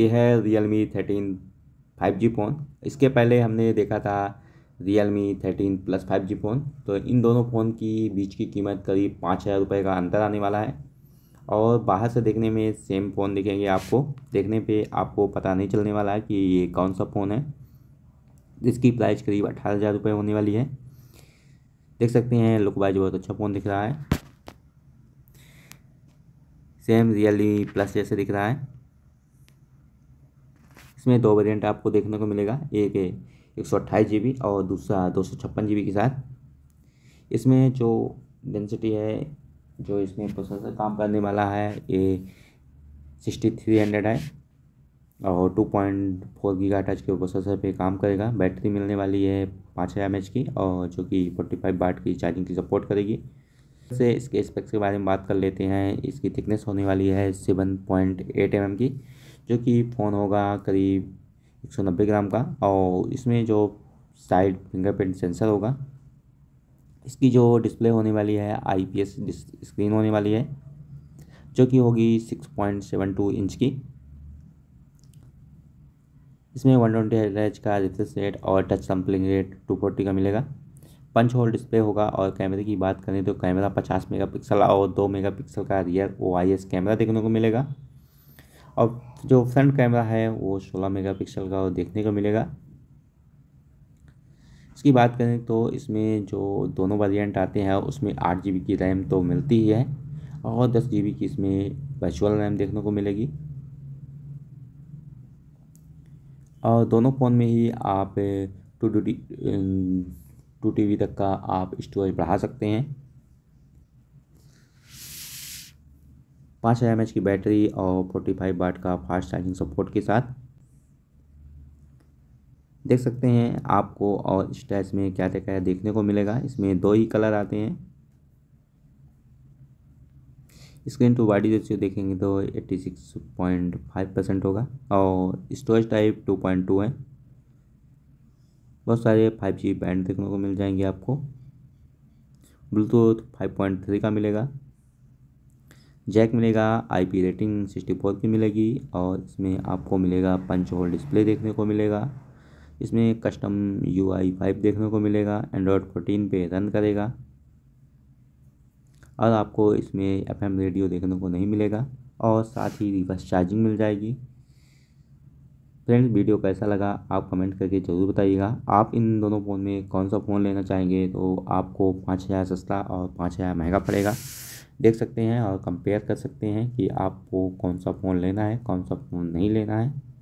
ये है Realme thirteen five G phone इसके पहले हमने देखा था Realme thirteen plus five G phone तो इन दोनों फ़ोन की बीच की कीमत करीब पाँच हज़ार रुपये का अंतर आने वाला है और बाहर से देखने में सेम फ़ोन दिखेंगे आपको देखने पे आपको पता नहीं चलने वाला है कि ये कौन सा फ़ोन है इसकी प्राइस करीब अट्ठारह हज़ार रुपये होने वाली है देख सकते हैं लुक बहुत अच्छा फ़ोन दिख रहा है सेम मी प्लस जैसे दिख रहा है इसमें दो वेरिएंट आपको देखने को मिलेगा एक एक सौ अट्ठाईस जी बी और दूसरा दो सौ छप्पन जी बी के साथ इसमें जो डेंसिटी है जो इसमें प्रोसेसर काम करने वाला है ये सिक्सटी थ्री हंड्रेड है और two point four giga touch के प्रोसेसर पे काम करेगा बैटरी मिलने वाली है पाँच हज़ार एम एच की और जो कि फोर्टी फाइव बाट की चार्जिंग की सपोर्ट करेगी से इसके स्पेक्स के बारे में बात कर लेते हैं इसकी थिकनेस होने वाली है seven point eight M M की जो कि फ़ोन होगा करीब एक सौ नब्बे ग्राम का और इसमें जो साइड फिंगरप्रिंट सेंसर होगा इसकी जो डिस्प्ले होने वाली है आईपीएस स्क्रीन होने वाली है जो कि होगी six point seven two inch की इसमें वन ट्वेंटी एच का रिफ्रेश रेट और touch sampling rate two forty का मिलेगा पंच होल डिस्प्ले होगा और कैमरे की बात करें तो कैमरा पचास मेगापिक्सल और दो मेगापिक्सल का rear O I S camera देखने को मिलेगा और जो फ्रंट कैमरा है वो मेगा पिक्सल का देखने को मिलेगा इसकी बात करें तो इसमें जो दोनों वेरियंट आते हैं उसमें आठ जी की रैम तो मिलती ही है और दस जी की इसमें वर्चुअल रैम देखने को मिलेगी और दोनों फ़ोन में ही आप टू डी टू टी तक का आप स्टोरेज बढ़ा सकते हैं पाँच हज़ार एम की बैटरी और फोर्टी फाइव वाट का फास्ट चार्जिंग सपोर्ट के साथ देख सकते हैं आपको और स्टैच में क्या क्या क्या देखने को मिलेगा इसमें दो ही कलर आते हैं स्क्रीन टू बॉडी जैसे देखेंगे तो eighty six point five percent होगा और storage type two point two है बहुत सारे फाइव जी बैंड देखने को मिल जाएंगे आपको ब्लूटूथ फाइव पॉइंट थ्री का मिलेगा जैक मिलेगा आईपी रेटिंग सिक्सटी फोर की मिलेगी और इसमें आपको मिलेगा पंच होल डिस्प्ले देखने को मिलेगा इसमें कस्टम यू आई फाइव देखने को मिलेगा एंड्रॉयड फोर्टीन पे रन करेगा और आपको इसमें एफ रेडियो देखने को नहीं मिलेगा और साथ ही रिवर्स चार्जिंग मिल जाएगी फ्रेंड्स वीडियो कैसा लगा आप कमेंट करके ज़रूर बताइएगा आप इन दोनों फ़ोन में कौन सा फ़ोन लेना चाहेंगे तो आपको पाँच हज़ार सस्ता और पाँच हज़ार महंगा पड़ेगा देख सकते हैं और कंपेयर कर सकते हैं कि आपको कौन सा फ़ोन लेना है कौन सा फ़ोन नहीं लेना है